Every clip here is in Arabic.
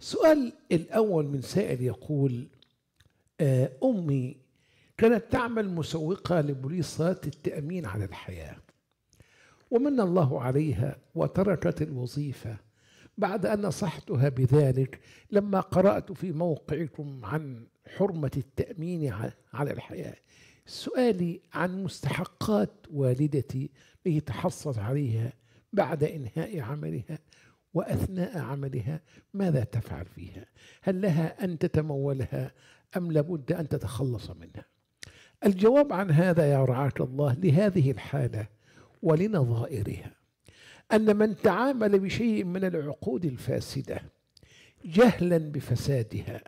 سؤال الأول من سائل يقول آه، أمي كانت تعمل مسوقة لبوليصات التأمين على الحياة ومن الله عليها وتركت الوظيفة بعد أن نصحتها بذلك لما قرأت في موقعكم عن حرمة التأمين على الحياة سؤالي عن مستحقات والدتي ليتحصل عليها بعد إنهاء عملها واثناء عملها ماذا تفعل فيها؟ هل لها ان تتمولها ام لابد ان تتخلص منها؟ الجواب عن هذا يا رعاة الله لهذه الحاله ولنظائرها ان من تعامل بشيء من العقود الفاسده جهلا بفسادها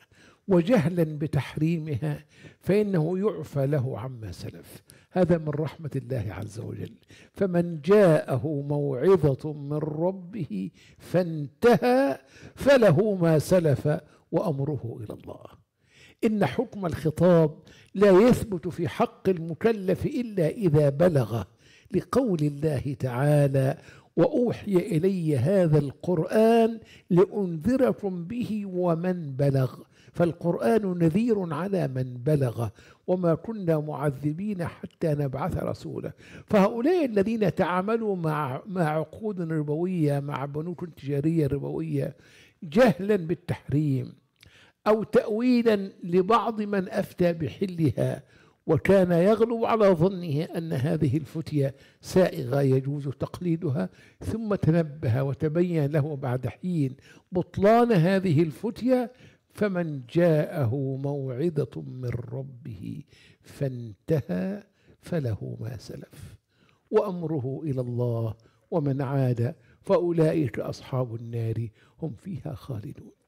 وجهلا بتحريمها فإنه يعفى له عما سلف هذا من رحمة الله عز وجل فمن جاءه موعظة من ربه فانتهى فله ما سلف وأمره إلى الله إن حكم الخطاب لا يثبت في حق المكلف إلا إذا بلغ لقول الله تعالى واوحي الي هذا القران لانذركم به ومن بلغ فالقرآن نذير على من بلغ وما كنا معذبين حتى نبعث رسولا فهؤلاء الذين تعاملوا مع مع عقود ربوية مع بنوك تجارية ربوية جهلا بالتحريم أو تأويلا لبعض من أفتى بحلها وكان يغلب على ظنه أن هذه الفتية سائغة يجوز تقليدها ثم تنبه وتبين له بعد حين بطلان هذه الفتية فمن جاءه موعظة من ربه فانتهى فله ما سلف وأمره إلى الله ومن عاد فأولئك أصحاب النار هم فيها خالدون